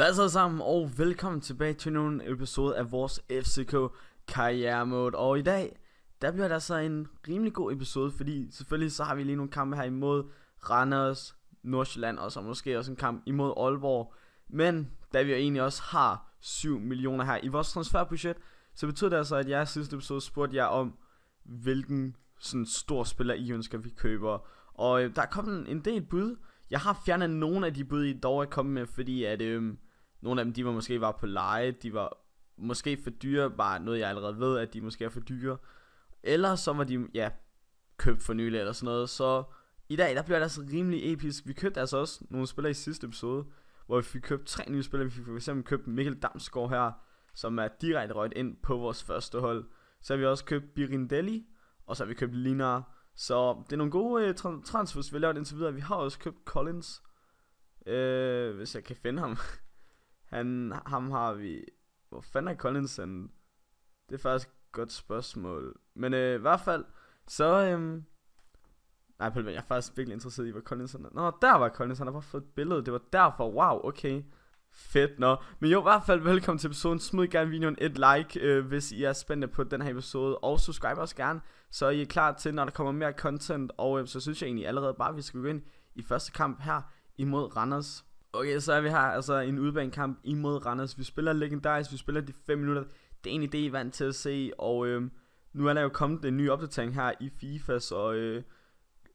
Hvad så sammen, og velkommen tilbage til en episode af vores FCK karriere mode. Og i dag, der bliver der så altså en rimelig god episode, fordi selvfølgelig så har vi lige nogle kampe her imod Randers, Nordsjælland og så måske også en kamp imod Aalborg. Men da vi jo egentlig også har 7 millioner her i vores transferbudget, så betyder det altså, at jeg i sidste episode spurgte jer om, hvilken sådan stor spiller I ønsker, vi køber. Og øh, der er kommet en del bud. Jeg har fjernet nogle af de bud, I dog er kommet med, fordi at... Øh, nogle af dem, de var måske var på leje, de var måske for dyre, var noget jeg allerede ved, at de måske er for dyre. Eller så var de, ja, købt for nylig eller sådan noget, så i dag, der bliver det altså rimelig episk. Vi købte altså også nogle spillere i sidste episode, hvor vi fik købt tre nye spillere. Vi fik for eksempel købt Mikkel Damsgaard her, som er direkte røget ind på vores første hold. Så har vi også købt Birindelli, og så har vi købt Linar. Så det er nogle gode øh, transfers, vi har lavet indtil videre. Vi har også købt Collins, øh, hvis jeg kan finde ham. Han, ham har vi... Hvor fanden er Collins han? Det er faktisk et godt spørgsmål. Men øh, i hvert fald, så... Øhm, nej, jeg er faktisk virkelig interesseret i, hvor Collins er. Nå, der var Collins, han har bare fået et billede. Det var derfor, wow, okay. Fedt, nå. Men jo, i hvert fald velkommen til episoden. Smid gerne videoen et like, øh, hvis I er spændte på den her episode. Og subscribe også gerne, så I er klar til, når der kommer mere content. Og øh, så synes jeg egentlig allerede bare, at vi skal gå ind i første kamp her imod Randers. Okay, så er vi her altså en udbanekamp imod Randers. Vi spiller legendarisk, vi spiller de 5 minutter. Det er en idé, I er vant til at se, og øh, nu er der jo kommet en ny opdatering her i FIFA, så øh,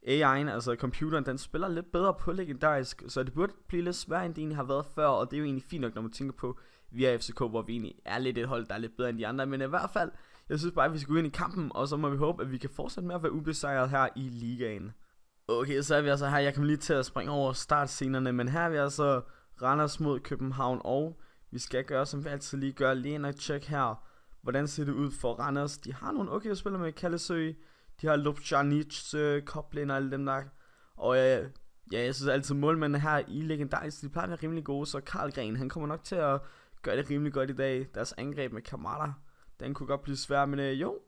AI'en, altså computeren, den spiller lidt bedre på legendarisk, så det burde blive lidt sværere, end det egentlig har været før, og det er jo egentlig fint nok, når man tænker på, vi er FCK, hvor vi egentlig er lidt et hold, der er lidt bedre end de andre, men i hvert fald, jeg synes bare, at vi skal gå ind i kampen, og så må vi håbe, at vi kan fortsætte med at være ubesejret her i ligaen. Okay, så er vi altså her. Jeg kan lige til at springe over startscenerne, men her er vi altså Randers mod København, og vi skal gøre, som vi altid lige gør, lige ind og tjek her, hvordan ser det ud for Randers. De har nogle okay spillere med Kallesø, de har Lubjanic, øh, Koblen og alle dem der. Og ja, øh, ja, jeg synes altid, målmændene her i legendarisk, de plejer at være rimelig gode, så Karlgren, han kommer nok til at gøre det rimelig godt i dag. Deres angreb med Kamala, den kunne godt blive svær, men øh, jo,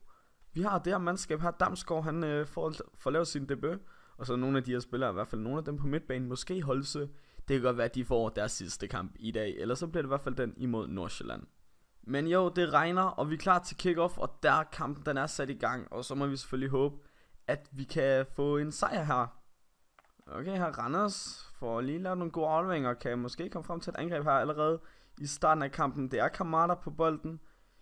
vi har det her mandskab her. Damsgaard, han øh, får, får lavet sin debut og så nogle af de her spillere, i hvert fald nogle af dem på midtbanen, måske Holse, det kan godt være, at de får deres sidste kamp i dag, eller så bliver det i hvert fald den imod Nordsjælland. Men jo, det regner, og vi er klar til kickoff, og der er kampen, den er sat i gang, og så må vi selvfølgelig håbe, at vi kan få en sejr her. Okay, her Randers får lige lavet nogle gode afleveringer, kan måske komme frem til et angreb her allerede i starten af kampen. Det er Kamada på bolden,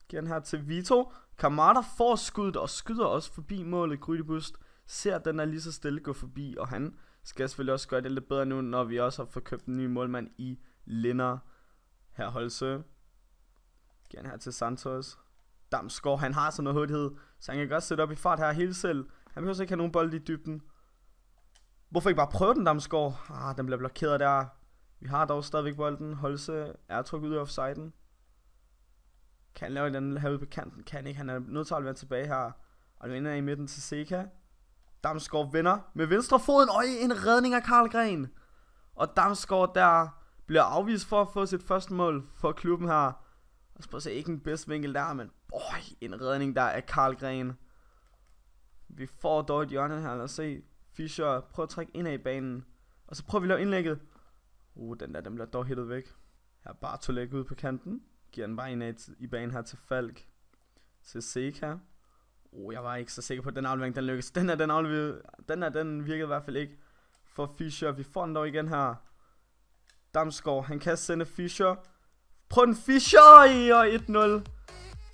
giver den her til Vito. Kamada får skuddet og skyder også forbi målet Grydebust ser den er lige så stille gå forbi, og han skal selvfølgelig også gøre det lidt bedre nu, når vi også har fået købt en ny målmand i Linder. Her Holse. Gerne her til Santos. Damsgaard, han har sådan noget hurtighed, så han kan godt sætte op i fart her hele selv. Han behøver ikke have nogen bold i dybden. Hvorfor ikke bare prøve den, Damsgaard? Ah, den bliver blokeret der. Vi har dog stadigvæk bolden. Holse er trukket ud af offsiden. Kan han lave den her ude på kanten? Kan han ikke. Han er nødt til at være tilbage her. Og nu ender i midten til Seca. Damsgaard vinder med venstre foden, og en redning af Karlgren. Og Damsgaard der bliver afvist for at få sit første mål for klubben her. Og så prøver ikke en bedst vinkel der, men boy, en redning der af Karlgren. Vi får dog et hjørne her, lad os se. Fischer, prøver at trække ind i banen. Og så prøver vi at lave indlægget. Uh, den der, den bliver dog hittet væk. Her er Bartolek ude på kanten. Giver den bare ind i banen her til Falk. Til Seca. Oh, jeg var ikke så sikker på, at den aflevering den lykkedes. Den er den, aflevering, den er den virkede i hvert fald ikke for Fischer. Vi får den dog igen her. Damsgaard, han kan sende Fischer. Prøv den Fischer i 1-0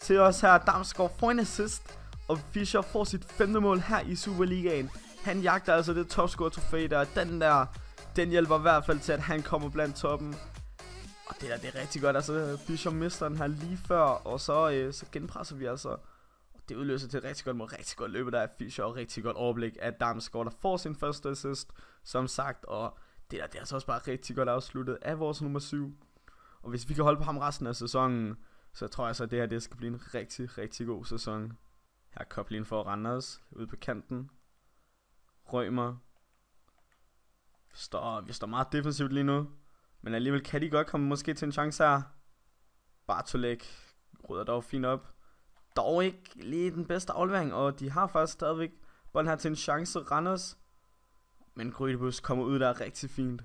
til os her. Damsgaard får en assist, og Fischer får sit femte mål her i Superligaen. Han jagter altså det topscore trofæ der. Den der, den hjælper i hvert fald til, at han kommer blandt toppen. Og det der, det er rigtig godt. Altså, Fischer mister den her lige før, og så, øh, så genpresser vi altså det udløser til et rigtig godt mod rigtig godt løbet der er Fischer og rigtig godt overblik af Damsgaard, der får sin første assist, som sagt, og det der, det er altså også bare rigtig godt afsluttet af vores nummer 7. Og hvis vi kan holde på ham resten af sæsonen, så tror jeg så, at det her det skal blive en rigtig, rigtig god sæson. Her er Koblin for Randers ude på kanten. Rømer. Står, vi står meget defensivt lige nu. Men alligevel kan de godt komme måske til en chance her. Bartolek rydder dog fint op dog ikke lige den bedste aflevering, og de har faktisk stadigvæk bolden her til en chance. Randers, men Grydebus kommer ud der rigtig fint.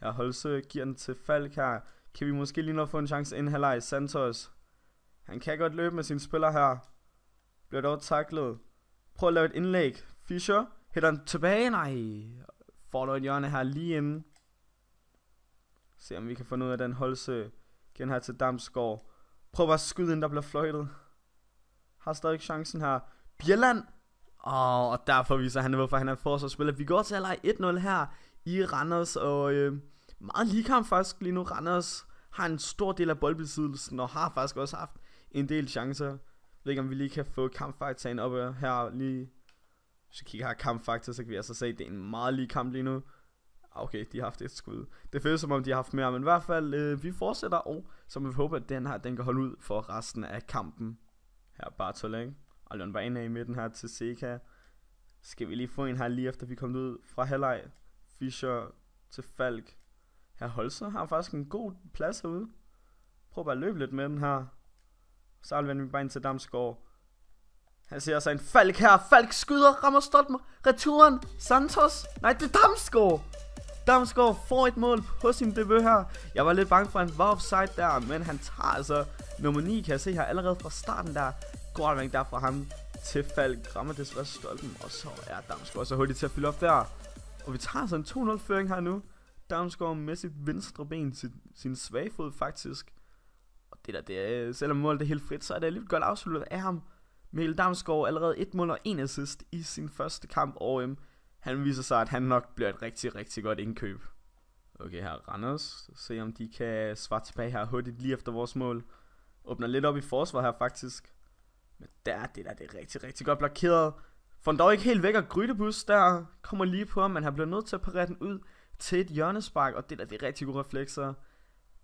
Her Holse giver den til Falk her. Kan vi måske lige nå få en chance inden halvleg? Santos. Han kan godt løbe med sine spillere her. Bliver dog taklet. Prøv at lave et indlæg. Fischer hætter den tilbage. Nej. Får du et hjørne her lige inden. Se om vi kan få noget af den Holse. Gen her til Damsgaard. Prøv bare at skyde ind, der bliver fløjtet har stadig chancen her. Bjelland. Oh, og derfor viser han, hvorfor han er forsvarsspiller. Vi går til at lege 1-0 her i Randers, og øh, meget lige kamp faktisk lige nu. Randers har en stor del af boldbesiddelsen, og har faktisk også haft en del chancer. Jeg ved ikke, om vi lige kan få kampfaktoren op her lige. Hvis vi kigger her kampfaktor, så kan vi altså se, at det er en meget lige kamp lige nu. Ah, okay, de har haft et skud. Det føles som om, de har haft mere, men i hvert fald, øh, vi fortsætter, og så må vi håbe, at den her, den kan holde ud for resten af kampen. Her Bartolin. var inde i midten her til Seca. Skal vi lige få en her lige efter vi kom ud fra halvleg. Fischer til Falk. Her Holse har faktisk en god plads herude. Prøv bare at løbe lidt med den her. Så afleverer vi bare ind til Damsgaard. Han ser så en Falk her. Falk skyder, rammer Stoltmer. Returen. Santos. Nej, det er Damsgaard. Damsgaard får et mål på sin debut her. Jeg var lidt bange for, at han var offside der, men han tager altså nummer 9, kan jeg se her allerede fra starten der. Går der der fra ham til fald. Grammer desværre stolpen, og så er Damsgaard så hurtigt til at fylde op der. Og vi tager altså en 2-0-føring her nu. Damsgaard med sit venstre ben, sin, sin svage fod faktisk. Og det der, det er, selvom målet er helt frit, så er det alligevel godt afsluttet af ham. Mikkel Damsgaard allerede et mål og en assist i sin første kamp, over han viser sig, at han nok bliver et rigtig, rigtig godt indkøb. Okay, her Randers. Se om de kan svare tilbage her hurtigt lige efter vores mål. Åbner lidt op i forsvar her faktisk. Men der, det der, det er rigtig, rigtig godt blokeret. Får dog ikke helt væk, og Grydebus der kommer lige på ham, men han bliver nødt til at parere den ud til et hjørnespark, og det der, det er rigtig gode reflekser.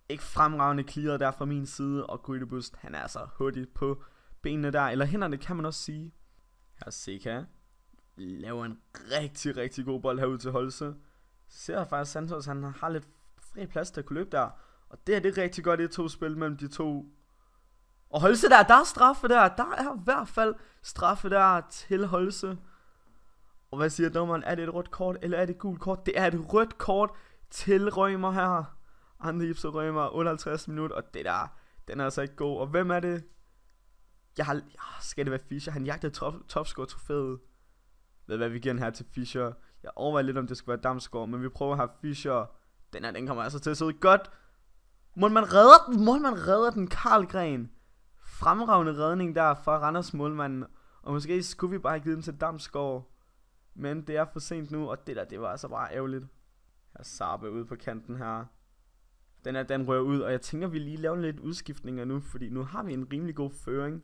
Ikke fremragende clearet der fra min side, og Grydebus, han er altså hurtigt på benene der, eller hænderne kan man også sige. Her er laver en rigtig, rigtig god bold herude til Holse. Ser faktisk Santos, han har lidt fri plads til at kunne løbe der. Og det er det rigtig godt i to spil mellem de to. Og Holse der, der er straffe der. Der er i hvert fald straffe der til Holse. Og hvad siger dommeren? Er det et rødt kort, eller er det et gult kort? Det er et rødt kort til Rømer her. Andre Ipsa Rømer, 58 minutter. Og det der, den er altså ikke god. Og hvem er det? Jeg har, skal det være Fischer? Han jagtede top, topscore-trofæet ved hvad, vi giver den her til Fischer. Jeg overvejer lidt, om det skal være Damsgaard, men vi prøver at have Fischer. Den her, den kommer altså til at sidde godt. Må man redde den? Må man redde den? Karlgren. Fremragende redning der fra Randers målmanden. Og måske skulle vi bare have givet den til Damsgaard. Men det er for sent nu, og det der, det var altså bare ærgerligt. Her er Sabe ude på kanten her. Den her, den rører ud, og jeg tænker, vi lige laver lidt udskiftninger nu, fordi nu har vi en rimelig god føring.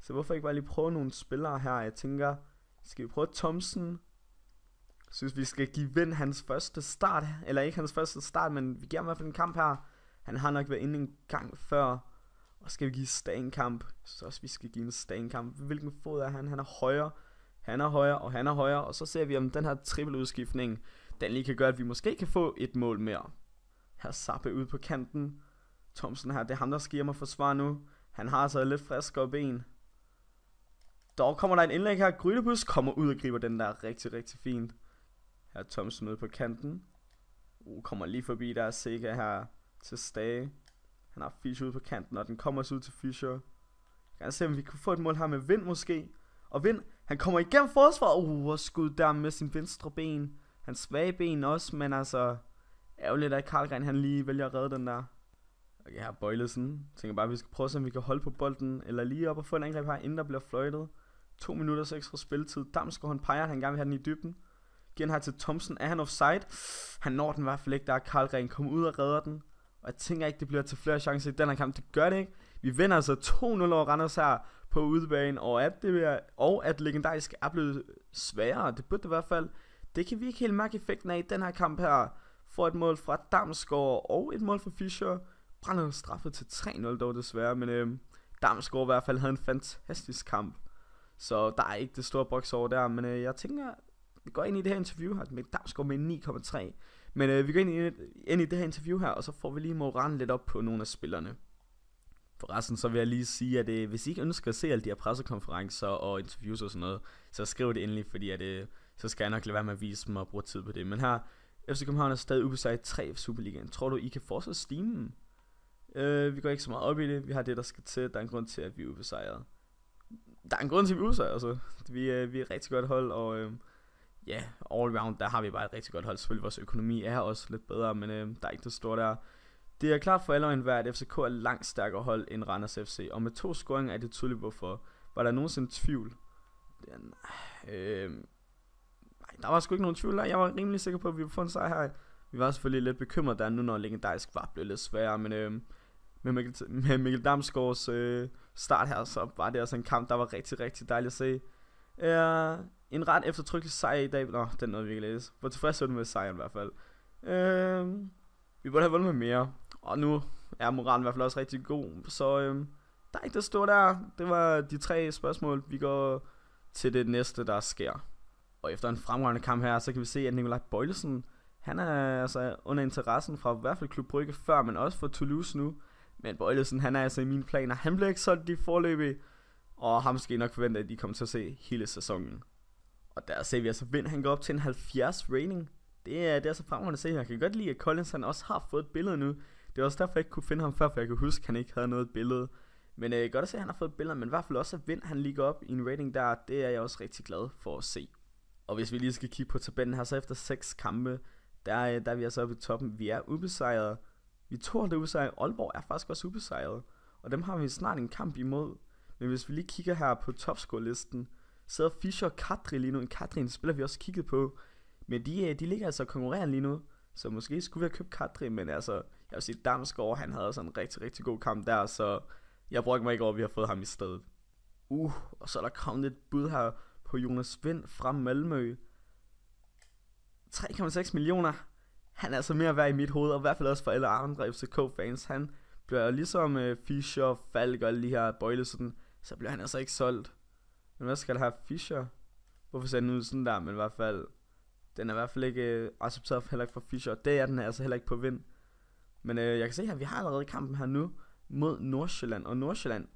Så hvorfor ikke bare lige prøve nogle spillere her? Jeg tænker, skal vi prøve Thompson? Jeg synes, vi skal give Vind hans første start. Eller ikke hans første start, men vi giver ham i hvert fald en kamp her. Han har nok været inde en gang før. Og skal vi give Stan kamp? Så også vi skal give en Stan kamp. Hvilken fod er han? Han er højre. Han er højre, og han er højre. Og så ser vi, om den her triple udskiftning, den lige kan gøre, at vi måske kan få et mål mere. Her Sappe ude på kanten. Thomsen her, det er ham, der skal hjem og forsvare nu. Han har altså lidt friskere ben. Dog kommer der en indlæg her. Grydebus kommer ud og griber den der rigtig, rigtig fint. Her er Thomsen ude på kanten. Uh, kommer lige forbi der er Sega her til Stage. Han har Fischer ude på kanten, og den kommer også ud til Fischer. Jeg kan se, om vi kunne få et mål her med Vind måske. Og Vind, han kommer igennem forsvaret. Uh, hvor skud der med sin venstre ben. Hans svage ben også, men altså... Ærgerligt, at Karlgren han lige vælger at redde den der. Okay, her Bøjlesen. Tænker bare, at vi skal prøve, så vi kan holde på bolden. Eller lige op og få en angreb her, inden der bliver fløjtet. 2 minutter ekstra spilletid. Damsgaard han peger, han gerne vil have den i dybden. Giver den her til Thompson. Er han offside? Han når den i hvert fald ikke. Der er Ren kommet ud og redder den. Og jeg tænker ikke, det bliver til flere chancer i den her kamp. Det gør det ikke. Vi vinder altså 2-0 over Randers her på udebane. Og at, det bliver, og at legendarisk er blevet sværere. Det burde det i hvert fald. Det kan vi ikke helt mærke effekten af i den her kamp her. Får et mål fra Damsgaard og et mål fra Fischer. Brænder straffet til 3-0 dog desværre, men øh, Damsgaard i hvert fald havde en fantastisk kamp. Så der er ikke det store boks over der, men øh, jeg tænker, vi går ind i det her interview her med Damsgaard med 9,3. Men øh, vi går ind i, ind i det her interview her, og så får vi lige Moran lidt op på nogle af spillerne. Forresten så vil jeg lige sige, at øh, hvis I ikke ønsker at se alle de her pressekonferencer og interviews og sådan noget, så skriv det endelig, fordi at, øh, så skal jeg nok lade være med at vise dem og bruge tid på det. Men her, FC København er stadig ubesejret 3 i Superligaen. Tror du, I kan fortsætte steamen? Øh, vi går ikke så meget op i det. Vi har det, der skal til. Der er en grund til, at vi er ubesejret der er en grund til, at vi udsøger, altså. Vi, øh, vi er et rigtig godt hold, og øh, ja, yeah, all round, der har vi bare et rigtig godt hold. Selvfølgelig vores økonomi er også lidt bedre, men øh, der er ikke det store der. Det er klart for alle og enhver, at FCK er langt stærkere hold end Randers FC, og med to scoringer er det tydeligt, hvorfor. Var der nogensinde tvivl? Den, øh, nej, der var sgu ikke nogen tvivl der. Jeg var rimelig sikker på, at vi ville få en sejr her. Vi var selvfølgelig lidt bekymrede der nu, når legendarisk var blevet lidt sværere, men øh, med Mikkel, med Mikkel Damsgaards øh, start her, så var det også en kamp, der var rigtig, rigtig dejlig at se. Uh, en ret eftertrykkelig sejr i dag. Nå, den noget, vi kan læse. Hvor tilfreds er du med sejren i hvert fald. Uh, vi burde have vundet med mere. Og nu er moralen i hvert fald også rigtig god. Så uh, der er ikke det store der. Det var de tre spørgsmål. Vi går til det næste, der sker. Og efter en fremragende kamp her, så kan vi se, at Nikolaj Bøjlesen, han er altså under interessen fra i hvert fald Klub Brygge før, men også fra Toulouse nu. Men Bøjlesen, han er altså i mine planer. Han bliver ikke solgt i forløbet, og ham skal I nok forvente, at de kommer til at se hele sæsonen. Og der ser vi altså Vind, han går op til en 70 rating. Det er, det er så fremragende at se. Jeg kan godt lide, at Collins han også har fået et billede nu. Det var også derfor, jeg ikke kunne finde ham før, for jeg kan huske, at han ikke havde noget billede. Men øh, godt at se, at han har fået et billede, men i hvert fald også, at Vind han ligger op i en rating der, det er jeg også rigtig glad for at se. Og hvis vi lige skal kigge på tabellen her, så efter 6 kampe, der, øh, der er vi altså oppe i toppen. Vi er ubesejrede, vi to holdt usejret. Aalborg er faktisk også ubesejret. Og dem har vi snart en kamp imod. Men hvis vi lige kigger her på topscore-listen, så er Fischer og Katri lige nu. En Kadri, en spiller vi også kigget på. Men de, øh, de ligger altså konkurrerende lige nu. Så måske skulle vi have købt Katri, men altså, jeg vil sige, Damsgaard, han havde sådan en rigtig, rigtig god kamp der, så jeg bruger mig ikke over, at vi har fået ham i stedet. Uh, og så er der kommet et bud her på Jonas Vind fra Malmø. 3,6 millioner han er altså mere værd i mit hoved, og i hvert fald også for alle andre FCK-fans. Han bliver ligesom øh, Fischer, Falk og lige her sådan, så bliver han altså ikke solgt. Men hvad skal der have Fischer? Hvorfor ser den ud sådan der? Men i hvert fald, den er i hvert fald ikke øh, accepteret heller ikke for Fischer. Det er den her altså heller ikke på vind. Men øh, jeg kan se her, vi har allerede kampen her nu mod Nordsjælland. Og Nordsjælland,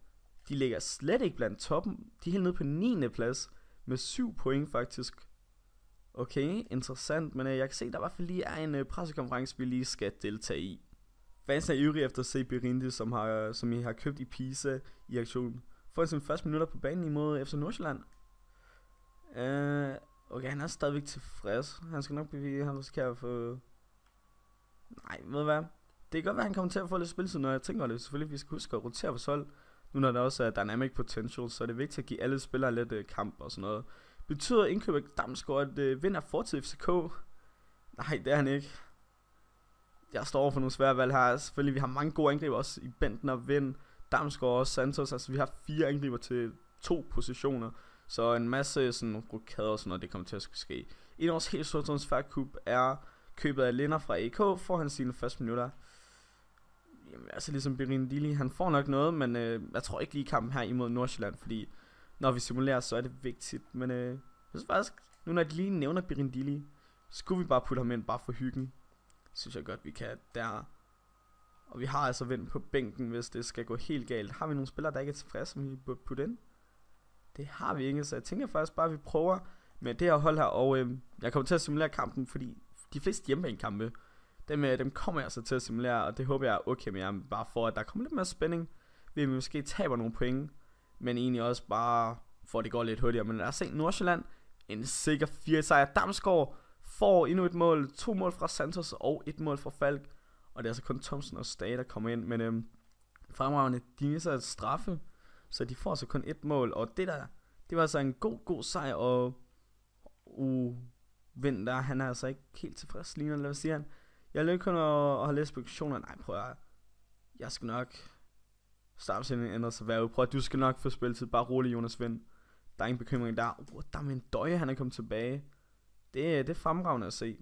de ligger slet ikke blandt toppen. De er helt nede på 9. plads med 7 point faktisk. Okay, interessant, men øh, jeg kan se, der i hvert fald lige er en øh, pressekonference, vi lige skal deltage i. Fansen er ivrige efter at se Birindi, som, har, øh, som I har købt i Pisa i aktion. Får sine første minutter på banen imod øh, FC Nordsjælland. Øh, okay, han er stadigvæk tilfreds. Han skal nok bevise, at han skal at få... Nej, ved du hvad? Det kan godt være, at han kommer til at få lidt spilletid, når jeg tænker det. Selvfølgelig, vi skal huske at rotere vores hold. Nu når der også er dynamic potential, så er det vigtigt at give alle spillere lidt øh, kamp og sådan noget. Betyder indkøb af Damsgaard, at øh, vinder fortid FCK? Nej, det er han ikke. Jeg står over for nogle svære valg her. Selvfølgelig, vi har mange gode angriber også i Benten og Vind, Damsgaard og Santos. Altså, vi har fire angriber til to positioner. Så en masse sådan rokader og sådan noget, det kommer til at ske. En af vores helt store transferkub er købet af Linder fra AK, får han sine første minutter. Jamen, altså ligesom Berin Dili, han får nok noget, men øh, jeg tror ikke lige kampen her imod Nordsjælland, fordi når vi simulerer, så er det vigtigt. Men øh, jeg synes faktisk, nu når jeg lige nævner Birindili, skulle vi bare putte ham ind bare for hyggen. Synes jeg godt, vi kan der. Og vi har altså vendt på bænken, hvis det skal gå helt galt. Har vi nogle spillere, der ikke er tilfredse, som vi burde putte ind? Det har vi ikke, så jeg tænker faktisk bare, at vi prøver med det her hold her. Og øh, jeg kommer til at simulere kampen, fordi de fleste hjemmebanekampe, dem, øh, dem kommer jeg så til at simulere, og det håber jeg er okay med jer, bare for at der kommer lidt mere spænding, vi måske taber nogle point, men egentlig også bare, for det går lidt hurtigere. Men lad os se, Nordsjælland, en sikker 4 sejr. Damsgaard får endnu et mål, to mål fra Santos og et mål fra Falk. Og det er altså kun Thomsen og Stade, der kommer ind. Men øhm, fremragende, de misser et straffe, så de får altså kun et mål. Og det der, det var altså en god, god sejr, og uh, Vind der, han er altså ikke helt tilfreds, ligner det, hvad siger han? Jeg er kun at, at have læst på Nej, prøv at, jeg skal nok startopstillingen ændrer sig hver uge. Prøv at du skal nok få spilletid. Bare rolig, Jonas Vind. Der er ingen bekymring der. Uh, der er min døje, han er kommet tilbage. Det, det er fremragende at se.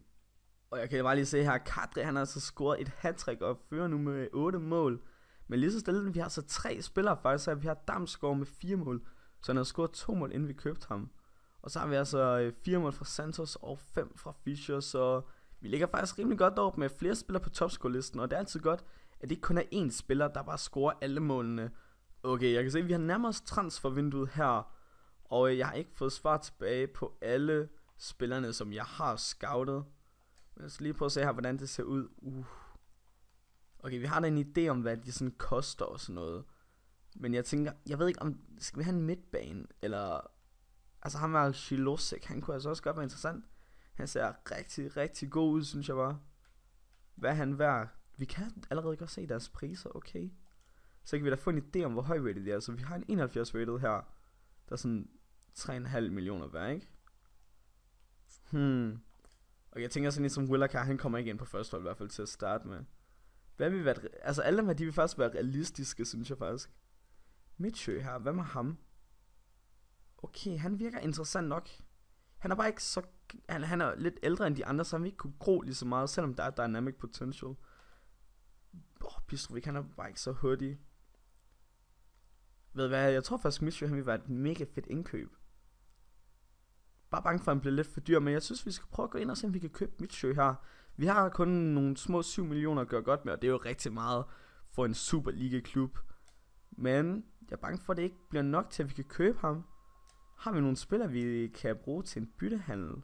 Og jeg kan bare lige se her, Kadri han har altså scoret et hat og fører nu med 8 mål. Men lige så stille, vi har så tre spillere faktisk her. Vi har Damsgaard med 4 mål, så han har scoret to mål, inden vi købte ham. Og så har vi altså 4 øh, mål fra Santos og 5 fra Fischer, så vi ligger faktisk rimelig godt op med flere spillere på topscore-listen, og det er altid godt, at det ikke kun er én spiller, der bare scorer alle målene. Okay, jeg kan se, at vi har nærmest transfervinduet her, og øh, jeg har ikke fået svar tilbage på alle spillerne, som jeg har scoutet. Men jeg skal lige prøve at se her, hvordan det ser ud. Uh. Okay, vi har da en idé om, hvad de sådan koster og sådan noget. Men jeg tænker, jeg ved ikke om, skal vi have en midtbane, eller... Altså han var Shilosek, han kunne altså også godt være interessant. Han ser rigtig, rigtig god ud, synes jeg bare. Hvad er han værd? vi kan allerede godt se deres priser, okay? Så kan vi da få en idé om, hvor høj rated det er. Så vi har en 71 rated her, der er sådan 3,5 millioner værd, ikke? Hmm. Og jeg tænker sådan lidt som Willakar, han kommer ikke ind på første hold i hvert fald til at starte med. Hvad vil være, altså alle dem her, de vil faktisk være realistiske, synes jeg faktisk. Mitchø her, hvad med ham? Okay, han virker interessant nok. Han er bare ikke så... Han, han er lidt ældre end de andre, så han vil ikke kunne gro lige så meget, selvom der er dynamic potential. Pistrovic, han er bare ikke så hurtig. Ved hvad, jeg tror faktisk, Mitchell han vil være et mega fedt indkøb. Bare bange for, at han bliver lidt for dyr, men jeg synes, vi skal prøve at gå ind og se, om vi kan købe Mitchell her. Vi har kun nogle små 7 millioner at gøre godt med, og det er jo rigtig meget for en Superliga-klub. Men jeg er bange for, at det ikke bliver nok til, at vi kan købe ham. Har vi nogle spillere, vi kan bruge til en byttehandel?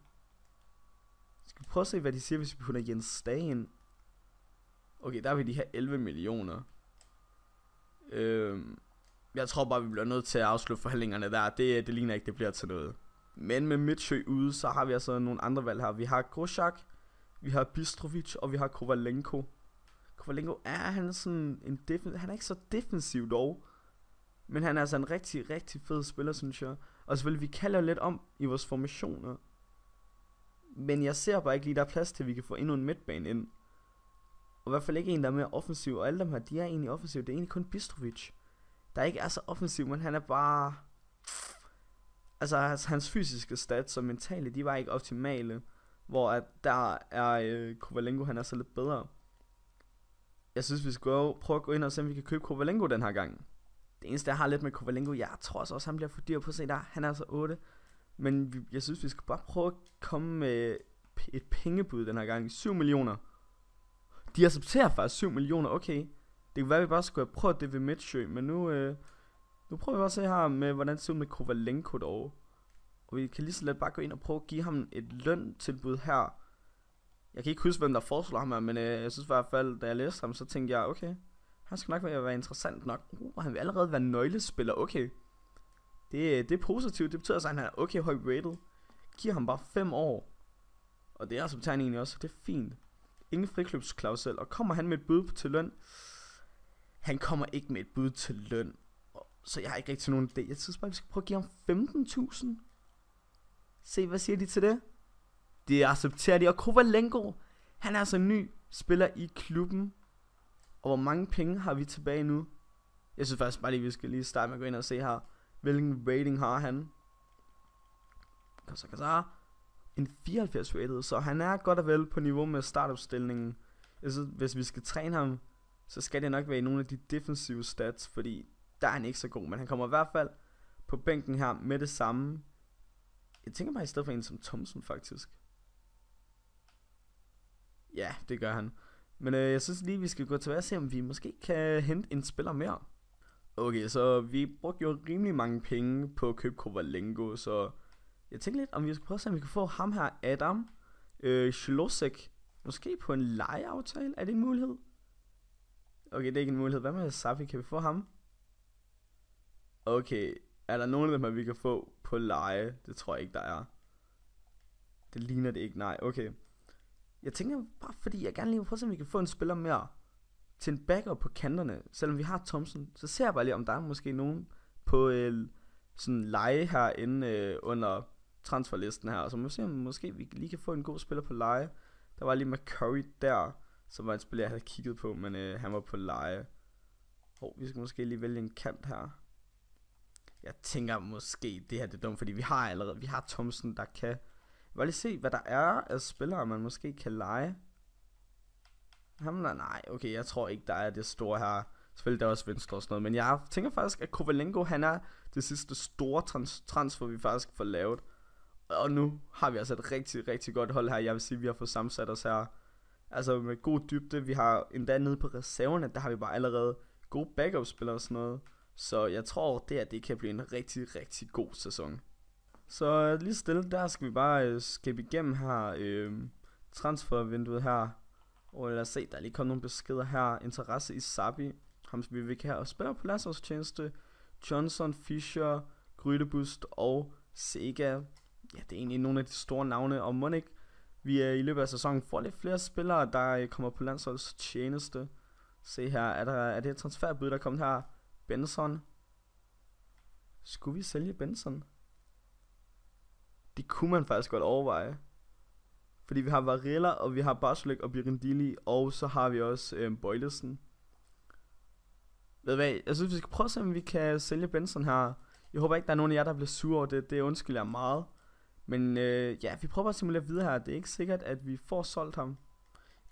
Skal vi prøve at se, hvad de siger, hvis vi putter Jens Stagen? Okay, der vil de have 11 millioner. Øhm, jeg tror bare, vi bliver nødt til at afslutte forhandlingerne der. Det, det ligner ikke, det bliver til noget. Men med Midtsjø ude, så har vi altså nogle andre valg her. Vi har Groschak, vi har Bistrovic, og vi har Kovalenko. Kovalenko er han sådan en defen- Han er ikke så defensiv dog. Men han er altså en rigtig, rigtig fed spiller, synes jeg. Og selvfølgelig, vi kalder lidt om i vores formationer. Men jeg ser bare ikke lige, der er plads til, at vi kan få endnu en midtbane ind. Og i hvert fald ikke en, der er mere offensiv. Og alle dem her, de er egentlig offensiv. Det er egentlig kun Bistrovic, der ikke er så offensiv, men han er bare... Altså, hans, hans fysiske stats og mentale, de var ikke optimale. Hvor at der er øh, Kovalenko, han er så lidt bedre. Jeg synes, vi skal prøve at gå ind og se, om vi kan købe Kovalenko den her gang. Det eneste, jeg har lidt med Kovalenko, jeg tror også, han bliver for dyr på at se der. Han er altså 8. Men vi, jeg synes, vi skal bare prøve at komme med et pengebud den her gang. 7 millioner. De accepterer faktisk 7 millioner, okay. Det kan være, at vi bare skulle have prøvet det ved Midtsjø, øh, men nu, øh, nu prøver vi bare se her med, hvordan det ser ud med Kovalenko derovre. Og vi kan lige så let bare gå ind og prøve at give ham et løntilbud her. Jeg kan ikke huske, hvem der foreslår ham her, men øh, jeg synes i hvert fald, da jeg læste ham, så tænkte jeg, okay, han skal nok være, interessant nok. Uh, han vil allerede være nøglespiller, okay. Det, øh, det er positivt, det betyder altså, at han er okay højt rated. Giver ham bare 5 år. Og det er som tegningen også, det er fint ingen friklubsklausel, og kommer han med et bud til løn? Han kommer ikke med et bud til løn, så jeg har ikke rigtig nogen idé. Jeg synes bare, vi skal prøve at give ham 15.000. Se, hvad siger de til det? Det accepterer de, og Kovalenko, han er altså ny spiller i klubben. Og hvor mange penge har vi tilbage nu? Jeg synes faktisk bare lige, vi skal lige starte med at gå ind og se her. Hvilken rating har han? Kassa, kassa en 84 rated, så han er godt og vel på niveau med startopstillingen. Altså, hvis vi skal træne ham, så skal det nok være i nogle af de defensive stats, fordi der er han ikke så god, men han kommer i hvert fald på bænken her med det samme. Jeg tænker bare i stedet for en som Thompson faktisk. Ja, det gør han. Men øh, jeg synes lige, vi skal gå tilbage og se, om vi måske kan hente en spiller mere. Okay, så vi brugte jo rimelig mange penge på at købe Kovalenko, så jeg tænkte lidt, om vi skulle prøve at se, om vi kunne få ham her, Adam øh, Schlosek, måske på en lejeaftale. Er det en mulighed? Okay, det er ikke en mulighed. Hvad med Safi? Kan vi få ham? Okay, er der nogen af dem, vi kan få på leje? Det tror jeg ikke, der er. Det ligner det ikke, nej. Okay. Jeg tænker bare, fordi jeg gerne lige vil prøve, om vi kan få en spiller mere til en backup på kanterne. Selvom vi har Thompson, så ser jeg bare lige, om der er måske nogen på øh, sådan leje herinde øh, under transferlisten her, så må se, om måske vi lige kan få en god spiller på leje. Der var lige McCurry der, som var en spiller, jeg havde kigget på, men øh, han var på leje. Og oh, vi skal måske lige vælge en kant her. Jeg tænker måske, det her det er dumt, fordi vi har allerede, vi har Thomsen, der kan... Jeg vil lige se, hvad der er af spillere, man måske kan lege. Ham der, nej, okay, jeg tror ikke, der er det store her. Selvfølgelig der er også venstre og sådan noget, men jeg tænker faktisk, at Kovalenko, han er det sidste store trans transfer, vi faktisk får lavet. Og nu har vi altså et rigtig, rigtig godt hold her. Jeg vil sige, at vi har fået sammensat os her. Altså med god dybde. Vi har endda nede på reserverne, der har vi bare allerede gode backup-spillere og sådan noget. Så jeg tror, det her det kan blive en rigtig, rigtig god sæson. Så øh, lige stille, der skal vi bare øh, skabe igennem her øh, transfervinduet her. Og lad os se, der er lige kommet nogle beskeder her. Interesse i Sabi, ham vi vil have, og spiller på landsholdstjeneste. Johnson, Fischer, Grydebust og Sega ja, det er egentlig nogle af de store navne, og Monik, vi er i løbet af sæsonen får lidt flere spillere, der øh, kommer på landsholdets tjeneste. Se her, er, der, er det et transferbud, der er kommet her? Benson. Skulle vi sælge Benson? Det kunne man faktisk godt overveje. Fordi vi har Varela, og vi har Barcelik og Birindili, og så har vi også øh, Bøjlesen. Ved hvad, jeg synes, vi skal prøve at se, om vi kan sælge Benson her. Jeg håber ikke, der er nogen af jer, der bliver sure over det. Det undskylder jeg meget. Men øh, ja, vi prøver at simulere videre her. Det er ikke sikkert, at vi får solgt ham.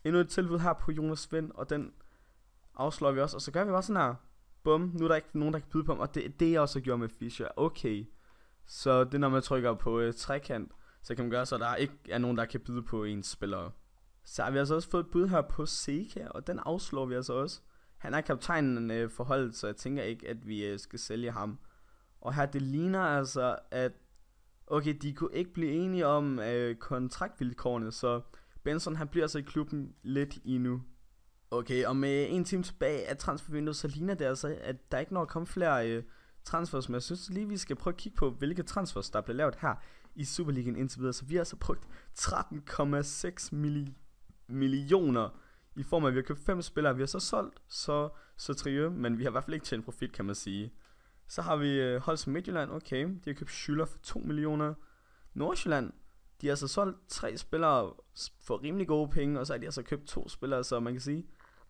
Endnu et tilbud her på Jonas Vind, og den afslår vi også. Og så gør vi bare sådan her. Bum, nu er der ikke nogen, der kan byde på ham. Og det er det, jeg også gjort med Fischer. Okay. Så det er, når man trykker på øh, trekant, så kan man gøre så, der ikke er nogen, der kan byde på en spiller. Så har vi altså også fået et bud her på Seca, og den afslår vi altså også. Han er kaptajnen øh, for holdet, så jeg tænker ikke, at vi øh, skal sælge ham. Og her, det ligner altså, at Okay, de kunne ikke blive enige om øh, kontraktvilkårene, så Benson han bliver altså i klubben lidt endnu. Okay, og med en time tilbage af transfervinduet, så ligner det altså, at der ikke når at komme flere øh, transfers, men jeg synes lige, vi skal prøve at kigge på, hvilke transfers, der blev lavet her i Superligaen indtil videre. Så vi har altså brugt 13,6 milli- millioner i form af, at vi har købt fem spillere, vi har så solgt, så, så trio, men vi har i hvert fald ikke tjent profit, kan man sige. Så har vi øh, hold som Midtjylland, okay, de har købt Schüller for 2 millioner. Nordsjælland, de har altså solgt tre spillere for rimelig gode penge, og så har de altså købt to spillere, så man kan sige,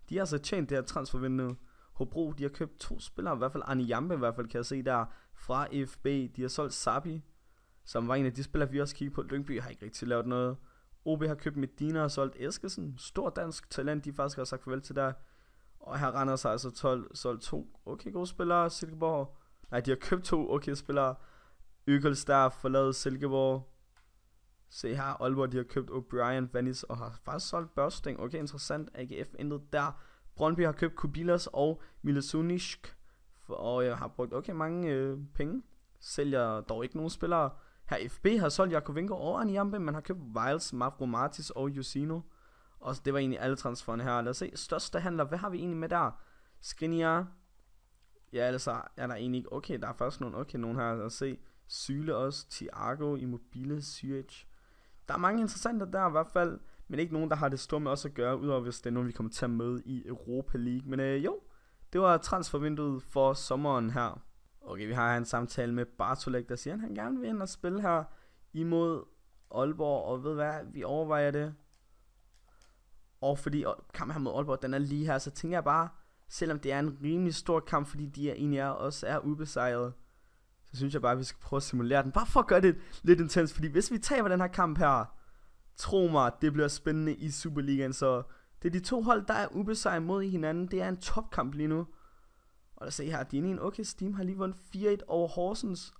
de har altså tjent det her transfervindue. Hobro, de har købt to spillere, i hvert fald Arne Jampe, i hvert fald kan jeg se der, fra FB. De har solgt Sabi, som var en af de spillere, vi også kiggede på. Lyngby har ikke rigtig lavet noget. OB har købt Medina og solgt Eskesen. Stor dansk talent, de faktisk har sagt farvel til der. Og her render sig altså 12, solgt to okay gode spillere. Silkeborg Nej, de har købt to okay spillere. Økels, der forladet Silkeborg. Se her, Aalborg, de har købt O'Brien, Vanis og har faktisk solgt Børsting. Okay, interessant. AGF intet der. Brøndby har købt Kubilas og Milesunisk. Og jeg øh, har brugt okay mange øh, penge. Sælger dog ikke nogen spillere. Her FB har solgt Jakovenko og Aniambe, man har købt Wiles, Mavromatis og Yusino. Og det var egentlig alle transferne her. Lad os se, største handler, hvad har vi egentlig med der? Skriniar, Ja, ellers er der egentlig ikke... Okay, der er faktisk nogen, okay, nogen her at se. Syle også, Thiago, Immobile, Syrich. Der er mange interessante der i hvert fald, men ikke nogen, der har det store med os at gøre, udover hvis det er nogen, vi kommer til at møde i Europa League. Men øh, jo, det var transfervinduet for sommeren her. Okay, vi har en samtale med Bartolek, der siger, at han gerne vil ind og spille her imod Aalborg, og ved hvad, vi overvejer det. Og fordi kampen her mod Aalborg, den er lige her, så tænker jeg bare, selvom det er en rimelig stor kamp, fordi de er, egentlig er, også er ubesejret, så synes jeg bare, at vi skal prøve at simulere den. Bare for at gøre det lidt intens, fordi hvis vi taber den her kamp her, tro mig, det bliver spændende i Superligaen, så det er de to hold, der er ubesejret mod hinanden. Det er en topkamp lige nu. Og der se her, de er en okay steam, har lige vundet 4-1 over Horsens.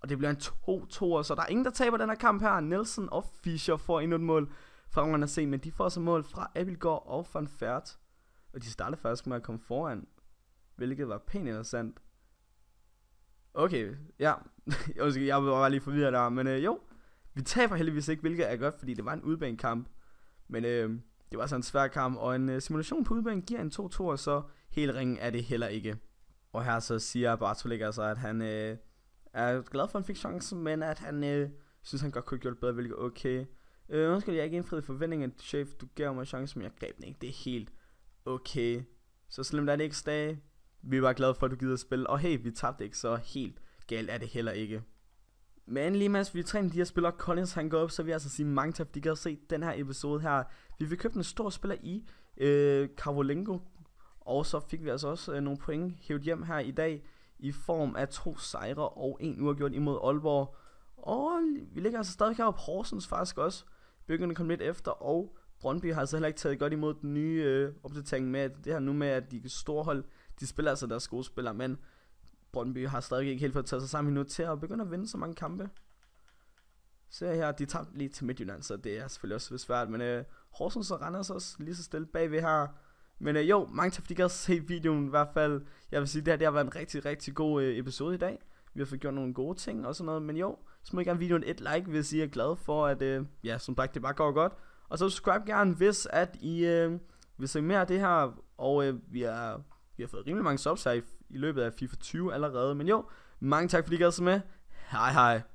Og det bliver en 2-2, så der er ingen, der taber den her kamp her. Nelson og Fischer får endnu et mål fra at se, men de får så mål fra Abilgaard og Van Fert. Og de startede faktisk med at komme foran, hvilket var pænt interessant. Okay, ja. jeg var bare lige forvirret der, men øh, jo. Vi taber heldigvis ikke, hvilket er godt, fordi det var en udbanekamp. Men øh, det var sådan altså en svær kamp, og en øh, simulation på udbanen giver en 2-2, og så hele ringen er det heller ikke. Og her så siger Bartolik altså, at han øh, er glad for, at han fik chancen, men at han øh, synes, han godt kunne gjort bedre, hvilket er okay. Øh, undskyld, jeg ikke indfriede forventningen, chef, du gav mig chancen, men jeg greb den ikke. Det er helt okay, så slemt er det ikke, stadig. Vi var glade for, at du gider at spille, og hey, vi tabte ikke, så helt galt er det heller ikke. Men lige mens vi træner de her spillere, Collins han går op, så vil jeg altså sige mange tak, fordi I kan se den her episode her. Vi fik købt en stor spiller i, øh, Kavolenko, og så fik vi altså også øh, nogle point hævet hjem her i dag, i form af to sejre og en uafgjort imod Aalborg. Og vi ligger altså stadig på Horsens faktisk også, byggerne kom lidt efter, og Brøndby har altså heller ikke taget godt imod den nye øh, opdatering med, at det her nu med, at de store hold, de spiller altså deres gode spillere, men Brøndby har stadig ikke helt fået taget sig sammen endnu til at begynde at vinde så mange kampe. Så her, de tabte lige til Midtjylland, så det er selvfølgelig også svært, men øh, Horsens og Randers også lige så stille bagved her. Men øh, jo, mange tak fordi I gad se videoen i hvert fald. Jeg vil sige, det her det har været en rigtig, rigtig god øh, episode i dag. Vi har fået gjort nogle gode ting og sådan noget, men jo, I gerne videoen et like, hvis I er glade for, at øh, ja, som sagt, det bare går godt. Og subscribe gerne, hvis at I øh, vil se mere af det her. Og øh, vi, er, vi har fået rimelig mange subs her i, i løbet af FIFA 20 allerede. Men jo, mange tak fordi I gad så med. Hej hej.